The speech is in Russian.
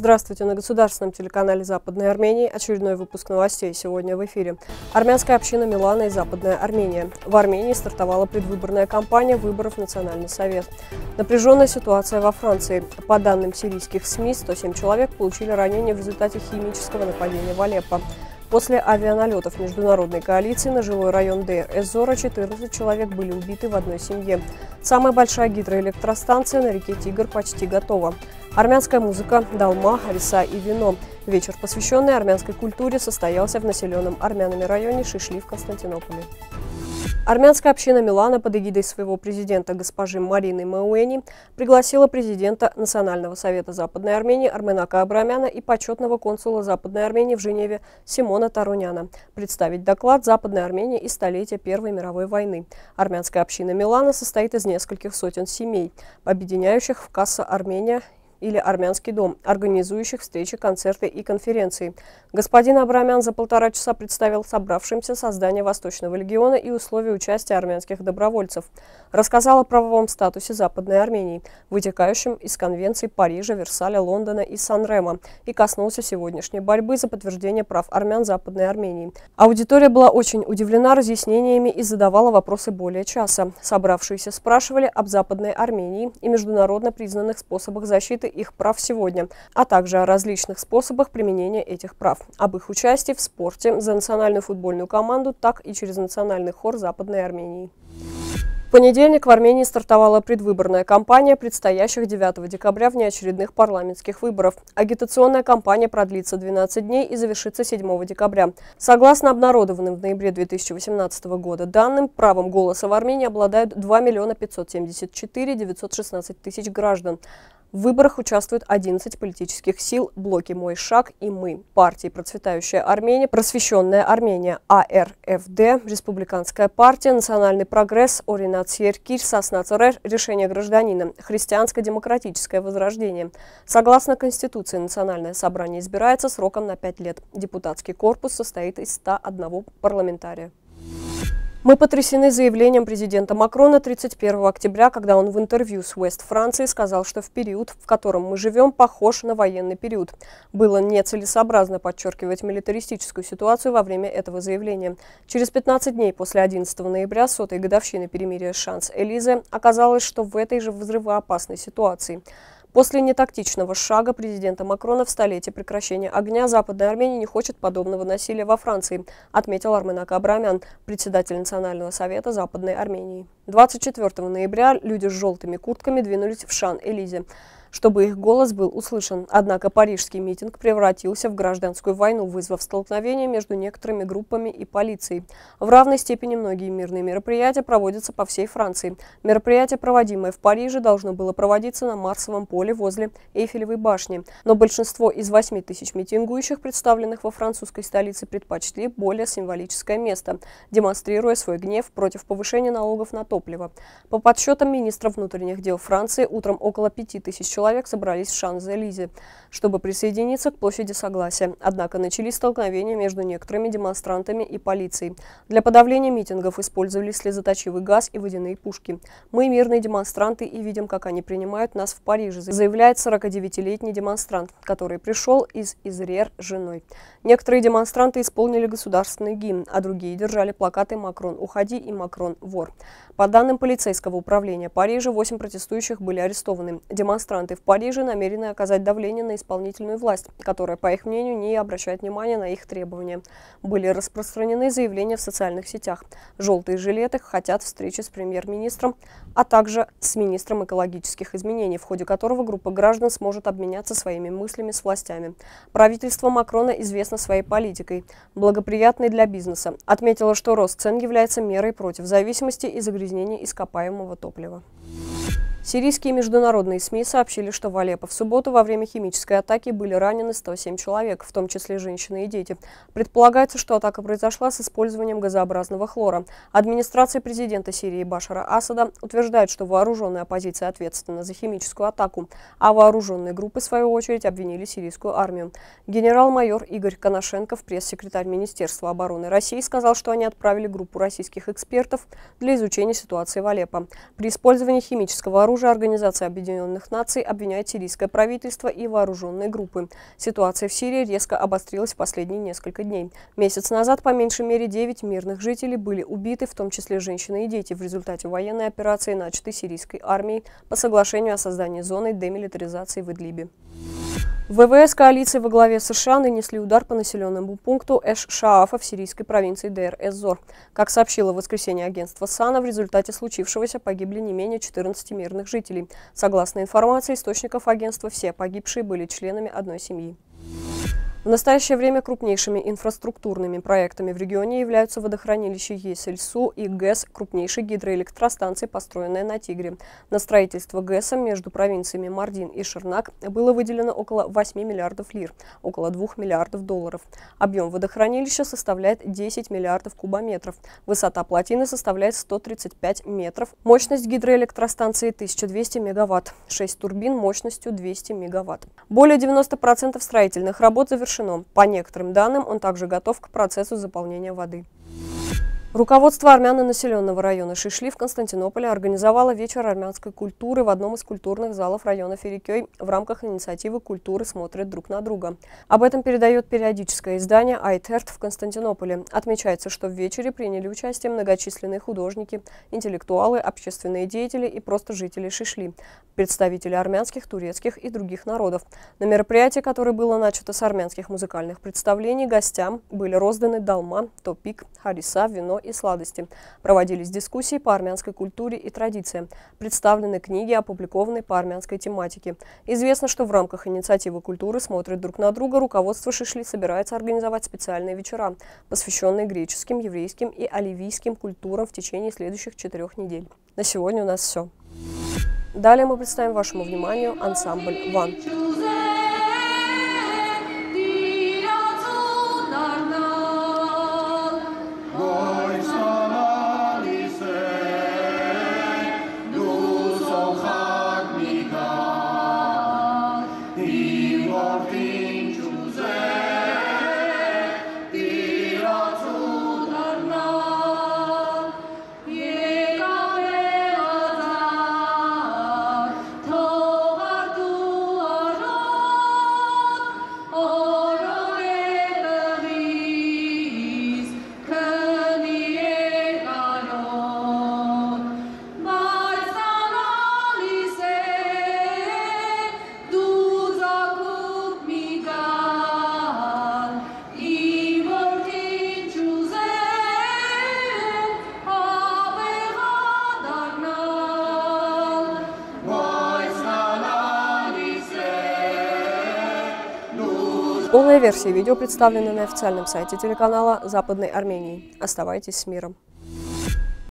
Здравствуйте на государственном телеканале Западной Армении. Очередной выпуск новостей сегодня в эфире. Армянская община Милана и Западная Армения. В Армении стартовала предвыборная кампания выборов в Национальный совет. Напряженная ситуация во Франции. По данным сирийских СМИ, 107 человек получили ранения в результате химического нападения в Алеппо. После авианалетов международной коалиции на жилой район Дейр Эзора 14 человек были убиты в одной семье. Самая большая гидроэлектростанция на реке Тигр почти готова. Армянская музыка, долма, веса и вино. Вечер, посвященный армянской культуре, состоялся в населенном армянами районе Шишли в Константинополе. Армянская община Милана под эгидой своего президента госпожи Марины Мауэни пригласила президента Национального совета Западной Армении Арменака Абрамяна и почетного консула Западной Армении в Женеве Симона Таруняна представить доклад Западной Армении и столетия Первой мировой войны. Армянская община Милана состоит из нескольких сотен семей, объединяющих в Касса Армения или Армянский дом, организующих встречи, концерты и конференции. Господин Абрамян за полтора часа представил собравшимся создание Восточного легиона и условия участия армянских добровольцев. Рассказал о правовом статусе Западной Армении, вытекающем из конвенций Парижа, Версаля, Лондона и Сан-Рема, и коснулся сегодняшней борьбы за подтверждение прав армян Западной Армении. Аудитория была очень удивлена разъяснениями и задавала вопросы более часа. Собравшиеся спрашивали об Западной Армении и международно признанных способах защиты их прав сегодня, а также о различных способах применения этих прав, об их участии в спорте за национальную футбольную команду, так и через национальный хор Западной Армении. В понедельник в Армении стартовала предвыборная кампания предстоящих 9 декабря внеочередных парламентских выборов. Агитационная кампания продлится 12 дней и завершится 7 декабря. Согласно обнародованным в ноябре 2018 года данным, правом голоса в Армении обладают 2 миллиона 574 916 тысяч граждан. В выборах участвуют 11 политических сил, блоки «Мой шаг» и «Мы», партии «Процветающая Армения», «Просвещенная Армения», АРФД, Республиканская партия, «Национальный прогресс», «Оринациер Кир», «Саснацерер», «Решение гражданина», «Христианско-демократическое возрождение». Согласно Конституции, Национальное собрание избирается сроком на 5 лет. Депутатский корпус состоит из 101 парламентария. Мы потрясены заявлением президента Макрона 31 октября, когда он в интервью с West Франции сказал, что в период, в котором мы живем, похож на военный период. Было нецелесообразно подчеркивать милитаристическую ситуацию во время этого заявления. Через 15 дней после 11 ноября, сотой годовщины перемирия «Шанс Элизы», оказалось, что в этой же взрывоопасной ситуации – После нетактичного шага президента Макрона в столетие прекращения огня Западная Армения не хочет подобного насилия во Франции, отметил Армен Акабрамян, председатель Национального совета Западной Армении. 24 ноября люди с желтыми куртками двинулись в Шан-Элизе чтобы их голос был услышан. Однако парижский митинг превратился в гражданскую войну, вызвав столкновение между некоторыми группами и полицией. В равной степени многие мирные мероприятия проводятся по всей Франции. Мероприятие, проводимое в Париже, должно было проводиться на Марсовом поле возле Эйфелевой башни. Но большинство из 8 тысяч митингующих, представленных во французской столице, предпочли более символическое место, демонстрируя свой гнев против повышения налогов на топливо. По подсчетам министра внутренних дел Франции, утром около 5 тысяч человек человек собрались в Шанзе-Лизе, чтобы присоединиться к площади Согласия. Однако начались столкновения между некоторыми демонстрантами и полицией. Для подавления митингов использовали слезоточивый газ и водяные пушки. «Мы мирные демонстранты и видим, как они принимают нас в Париже», заявляет 49-летний демонстрант, который пришел из Изрер с женой. Некоторые демонстранты исполнили государственный гимн, а другие держали плакаты «Макрон, уходи» и «Макрон, вор». По данным полицейского управления Парижа, 8 протестующих были арестованы. Демонстранты Демонстранты в Париже намерены оказать давление на исполнительную власть, которая, по их мнению, не обращает внимания на их требования. Были распространены заявления в социальных сетях. «Желтые жилеты» хотят встречи с премьер-министром, а также с министром экологических изменений, в ходе которого группа граждан сможет обменяться своими мыслями с властями. Правительство Макрона известно своей политикой, благоприятной для бизнеса. Отметила, что рост цен является мерой против зависимости и загрязнения ископаемого топлива. Сирийские международные СМИ сообщили, что в Алеппо в субботу во время химической атаки были ранены 107 человек, в том числе женщины и дети. Предполагается, что атака произошла с использованием газообразного хлора. Администрация президента Сирии Башара Асада утверждает, что вооруженная оппозиция ответственна за химическую атаку, а вооруженные группы, в свою очередь, обвинили сирийскую армию. Генерал-майор Игорь Коношенков, пресс-секретарь Министерства обороны России, сказал, что они отправили группу российских экспертов для изучения ситуации в Алеппо. При использовании химического оружия оружия Организации Объединенных Наций обвиняет сирийское правительство и вооруженные группы. Ситуация в Сирии резко обострилась в последние несколько дней. Месяц назад по меньшей мере 9 мирных жителей были убиты, в том числе женщины и дети, в результате военной операции, начатой сирийской армией по соглашению о создании зоны демилитаризации в Идлибе. ВВС коалиции во главе США нанесли удар по населенному пункту Эш-Шаафа в сирийской провинции Дейр-Эз-Зор. Как сообщило в воскресенье агентство САНА, в результате случившегося погибли не менее 14 мирных жителей. Согласно информации источников агентства, все погибшие были членами одной семьи. В настоящее время крупнейшими инфраструктурными проектами в регионе являются водохранилище Есельсу и ГЭС крупнейшей гидроэлектростанции, построенная на Тигре. На строительство ГЭСа между провинциями Мардин и Шернак было выделено около 8 миллиардов лир, около 2 миллиардов долларов. Объем водохранилища составляет 10 миллиардов кубометров. Высота плотины составляет 135 метров. Мощность гидроэлектростанции 1200 мегаватт. 6 турбин мощностью 200 мегаватт. Более 90% строительных работ завершены завершено. По некоторым данным, он также готов к процессу заполнения воды. Руководство армяно-населенного района Шишли в Константинополе организовало вечер армянской культуры в одном из культурных залов района Ферикей в рамках инициативы «Культуры смотрят друг на друга». Об этом передает периодическое издание «Айтерт» в Константинополе. Отмечается, что в вечере приняли участие многочисленные художники, интеллектуалы, общественные деятели и просто жители Шишли, представители армянских, турецких и других народов. На мероприятии, которое было начато с армянских музыкальных представлений, гостям были розданы долма, топик, хариса, вино и сладости. Проводились дискуссии по армянской культуре и традициям. Представлены книги, опубликованные по армянской тематике. Известно, что в рамках инициативы культуры «Смотрят друг на друга» руководство Шишли собирается организовать специальные вечера, посвященные греческим, еврейским и оливийским культурам в течение следующих четырех недель. На сегодня у нас все. Далее мы представим вашему вниманию ансамбль «Ван». Полная версия видео представлена на официальном сайте телеканала Западной Армении. Оставайтесь с миром.